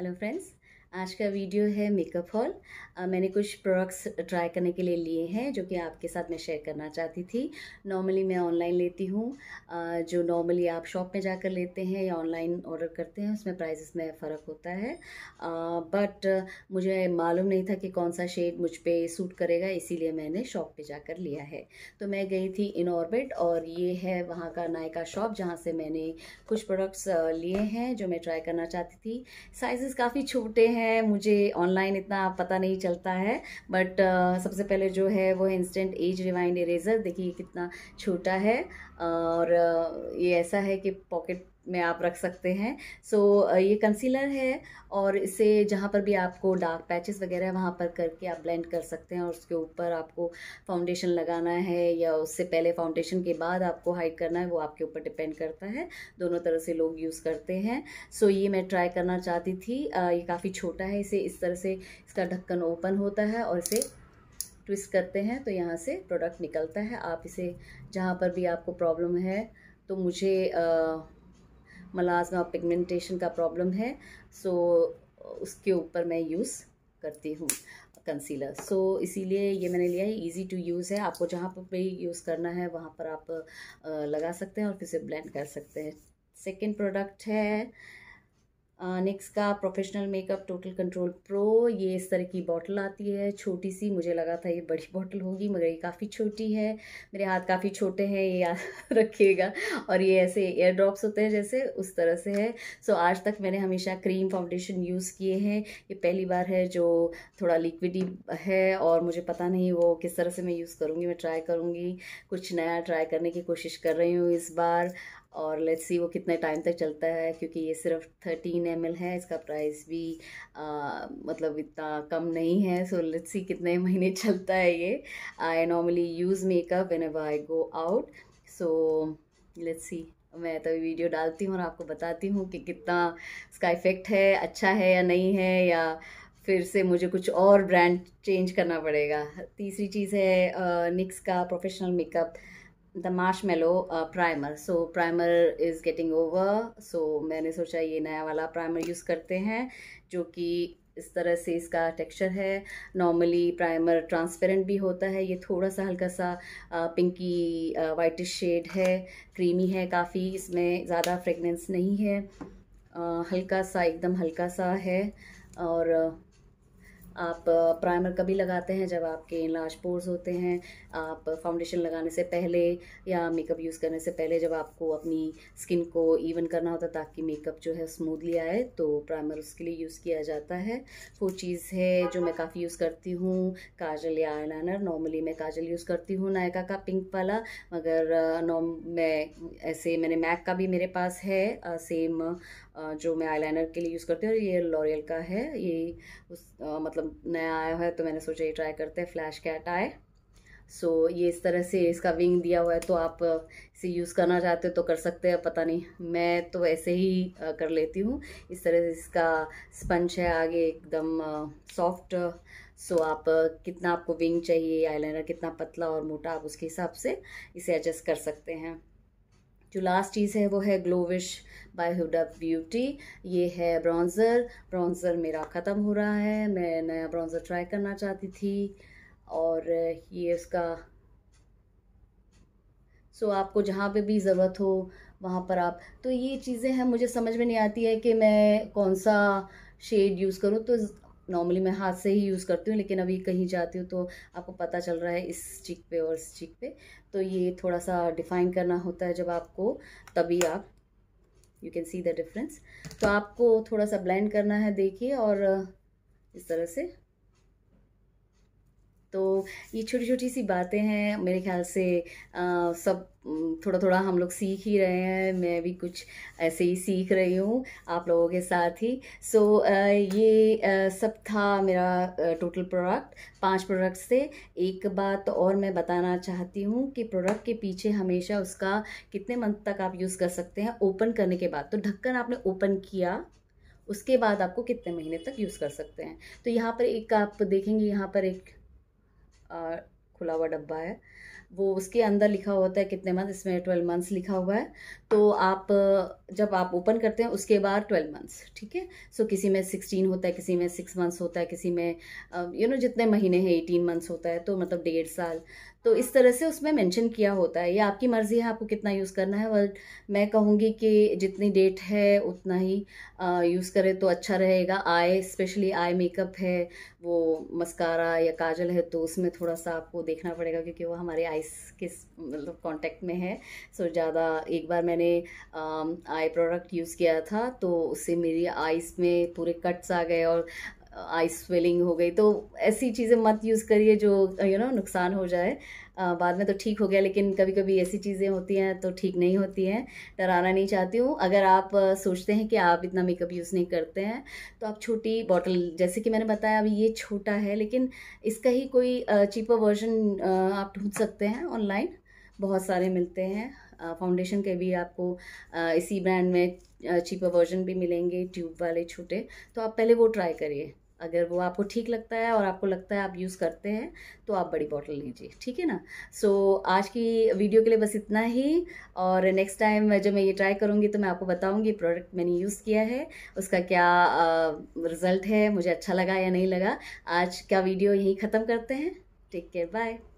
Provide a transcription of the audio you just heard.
Hello friends, आज का video है मेकअप हॉल मैंने कुछ प्रोडक्ट्स ट्राई करने के लिए लिए हैं जो कि आपके साथ मैं शेयर करना चाहती थी नॉर्मली मैं ऑनलाइन लेती हूँ जो नॉर्मली आप शॉप में जाकर लेते हैं या ऑनलाइन ऑर्डर करते हैं उसमें प्राइसेस में फ़र्क होता है बट मुझे मालूम नहीं था कि कौन सा शेड मुझ पर सूट करेगा इसीलिए मैंने शॉप पर जाकर लिया है तो मैं गई थी इन ऑर्बिट और ये है वहाँ का नायका शॉप जहाँ से मैंने कुछ प्रोडक्ट्स लिए हैं जो मैं ट्राई करना चाहती थी साइज़ काफ़ी छोटे हैं हैं मुझे ऑनलाइन इतना पता नहीं चलता है बट uh, सबसे पहले जो है वो इंस्टेंट एज रिवाइंड इरेजर देखिए कितना छोटा है और uh, ये ऐसा है कि पॉकेट में आप रख सकते हैं सो so, ये कंसीलर है और इसे जहाँ पर भी आपको डार्क पैचेस वगैरह है वहाँ पर करके आप ब्लेंड कर सकते हैं और उसके ऊपर आपको फाउंडेशन लगाना है या उससे पहले फाउंडेशन के बाद आपको हाइड करना है वो आपके ऊपर डिपेंड करता है दोनों तरह से लोग यूज़ करते हैं सो so, ये मैं ट्राई करना चाहती थी ये काफ़ी छोटा है इसे इस तरह से इसका ढक्कन ओपन होता है और इसे ट्विस्ट करते हैं तो यहाँ से प्रोडक्ट निकलता है आप इसे जहाँ पर भी आपको प्रॉब्लम है तो मुझे आ, मलाजमा पिगमेंटेशन का प्रॉब्लम है सो उसके ऊपर मैं यूज़ करती हूँ कंसीलर सो so, इसीलिए ये मैंने लिया है इजी टू यूज़ है आपको जहाँ पर भी यूज़ करना है वहाँ पर आप लगा सकते हैं और फिर से ब्लेंड कर सकते हैं सेकेंड प्रोडक्ट है नेक्स का professional makeup total control pro ये इस तरह की बॉटल आती है छोटी सी मुझे लगा था ये बड़ी बॉटल होगी मगर ये काफ़ी छोटी है मेरे हाथ काफ़ी छोटे हैं ये याद रखिएगा और ये ऐसे एयर ड्रॉप्स होते हैं जैसे उस तरह से है सो आज तक मैंने हमेशा क्रीम फाउंडेशन यूज़ किए हैं ये पहली बार है जो थोड़ा लिक्विडी है और मुझे पता नहीं वो किस तरह से मैं यूज़ करूँगी मैं ट्राई करूँगी कुछ नया ट्राई करने की कोशिश कर रही हूँ इस बार और लेट्स सी वो कितने टाइम तक चलता है क्योंकि ये सिर्फ थर्टीन एम है इसका प्राइस भी आ, मतलब इतना कम नहीं है सो लेट्स सी कितने महीने चलता है ये I normally use makeup whenever I go out so let's see मैं तो वीडियो डालती हूँ और आपको बताती हूँ कि कितना इसका इफ़ेक्ट है अच्छा है या नहीं है या फिर से मुझे कुछ और ब्रांड चेंज करना पड़ेगा तीसरी चीज़ है निक्स का professional makeup the uh, primer so primer is getting over so मैंने सोचा ये नया वाला प्राइमर यूज़ करते हैं जो कि इस तरह से इसका texture है नॉर्मली प्राइमर ट्रांसपेरेंट भी होता है ये थोड़ा सा हल्का सा पिंकी वाइटिश शेड है क्रीमी है काफ़ी इसमें ज़्यादा फ्रेगनेंस नहीं है uh, हल्का सा एकदम हल्का सा है और आप प्राइमर कभी लगाते हैं जब आपके लाश पोर्स होते हैं आप फाउंडेशन लगाने से पहले या मेकअप यूज़ करने से पहले जब आपको अपनी स्किन को इवन करना होता है ताकि मेकअप जो है स्मूथली आए तो प्राइमर उसके लिए यूज़ किया जाता है वो चीज़ है जो मैं काफ़ी यूज़ करती हूँ काजल या आईलाइनर नॉर्मली मैं काजल यूज़ करती हूँ नायका का पिंक वाला मगर नॉम मैं ऐसे मैंने मैक का भी मेरे पास है सेम जो मैं आईलाइनर के लिए यूज़ करती हूँ और ये लॉरियल का है ये उस मतलब नया आया है तो मैंने सोचा ये ट्राई करते हैं फ्लैश कैट आए सो so, ये इस तरह से इसका विंग दिया हुआ है तो आप इसे यूज़ करना चाहते हो तो कर सकते हैं पता नहीं मैं तो ऐसे ही कर लेती हूँ इस तरह से इसका स्पंज है आगे एकदम सॉफ्ट सो आप कितना आपको विंग चाहिए आईलाइनर कितना पतला और मोटा आप उसके हिसाब से इसे एडजस्ट कर सकते हैं जो लास्ट चीज़ है वो है ग्लोविश बाय हुडा ब्यूटी ये है ब्राउज़र ब्राउज़र मेरा ख़त्म हो रहा है मैं नया ब्राउज़र ट्राई करना चाहती थी और ये उसका सो so, आपको जहाँ पे भी ज़रूरत हो वहाँ पर आप तो ये चीज़ें हैं मुझे समझ में नहीं आती है कि मैं कौन सा शेड यूज़ करूँ तो नॉर्मली मैं हाथ से ही यूज़ करती हूँ लेकिन अभी कहीं जाती हूँ तो आपको पता चल रहा है इस चीक पे और इस चीक पे तो ये थोड़ा सा डिफाइन करना होता है जब आपको तभी आप you can see the difference तो आपको थोड़ा सा ब्लेंड करना है देखिए और इस तरह से तो ये छोटी छोटी सी बातें हैं मेरे ख्याल से आ, सब थोड़ा थोड़ा हम लोग सीख ही रहे हैं मैं भी कुछ ऐसे ही सीख रही हूँ आप लोगों के साथ ही सो so, ये आ, सब था मेरा टोटल प्रोडक्ट पांच प्रोडक्ट्स से एक बात और मैं बताना चाहती हूँ कि प्रोडक्ट के पीछे हमेशा उसका कितने मंथ तक आप यूज़ कर सकते हैं ओपन करने के बाद तो ढक्कन आपने ओपन किया उसके बाद आपको कितने महीने तक यूज़ कर सकते हैं तो यहाँ पर एक आप देखेंगे यहाँ पर एक खुला हुआ डब्बा है वो उसके अंदर लिखा होता है कितने मंथ इसमें ट्वेल्व मंथ्स लिखा हुआ है तो आप जब आप ओपन करते हैं उसके बाद ट्वेल्व मंथ्स ठीक है सो किसी में सिक्सटीन होता है किसी में सिक्स मंथ्स होता है किसी में यू नो जितने महीने हैं एटीन मंथ्स होता है तो मतलब डेढ़ साल तो इस तरह से उसमें मेंशन किया होता है ये आपकी मर्ज़ी है आपको कितना यूज़ करना है बट मैं कहूँगी कि जितनी डेट है उतना ही यूज़ करें तो अच्छा रहेगा आई स्पेशली आई मेकअप है वो मस्कारा या काजल है तो उसमें थोड़ा सा आपको देखना पड़ेगा क्योंकि वो हमारे आई प्राइस किस मतलब कॉन्टेक्ट में है सो so, ज़्यादा एक बार मैंने आई प्रोडक्ट यूज़ किया था तो उससे मेरी आईज़ में पूरे कट्स आ गए और आई uh, स्वेलिंग हो गई तो ऐसी चीज़ें मत यूज़ करिए जो यू uh, नो नुकसान हो जाए uh, बाद में तो ठीक हो गया लेकिन कभी कभी ऐसी चीज़ें होती हैं तो ठीक नहीं होती हैं डराना नहीं चाहती हूँ अगर आप सोचते हैं कि आप इतना मेकअप यूज़ नहीं करते हैं तो आप छोटी बॉटल जैसे कि मैंने बताया अभी ये छोटा है लेकिन इसका ही कोई चीपर वर्जन आप ढूंढ सकते हैं ऑनलाइन बहुत सारे मिलते हैं फाउंडेशन के भी आपको इसी ब्रांड में चीपर वर्जन भी मिलेंगे ट्यूब वाले छोटे तो आप पहले वो ट्राई करिए अगर वो आपको ठीक लगता है और आपको लगता है आप यूज़ करते हैं तो आप बड़ी बॉटल लीजिए ठीक है ना सो so, आज की वीडियो के लिए बस इतना ही और नेक्स्ट टाइम जब मैं ये ट्राई करूँगी तो मैं आपको बताऊँगी प्रोडक्ट मैंने यूज़ किया है उसका क्या रिज़ल्ट है मुझे अच्छा लगा या नहीं लगा आज का वीडियो यहीं ख़त्म करते हैं टेक केयर बाय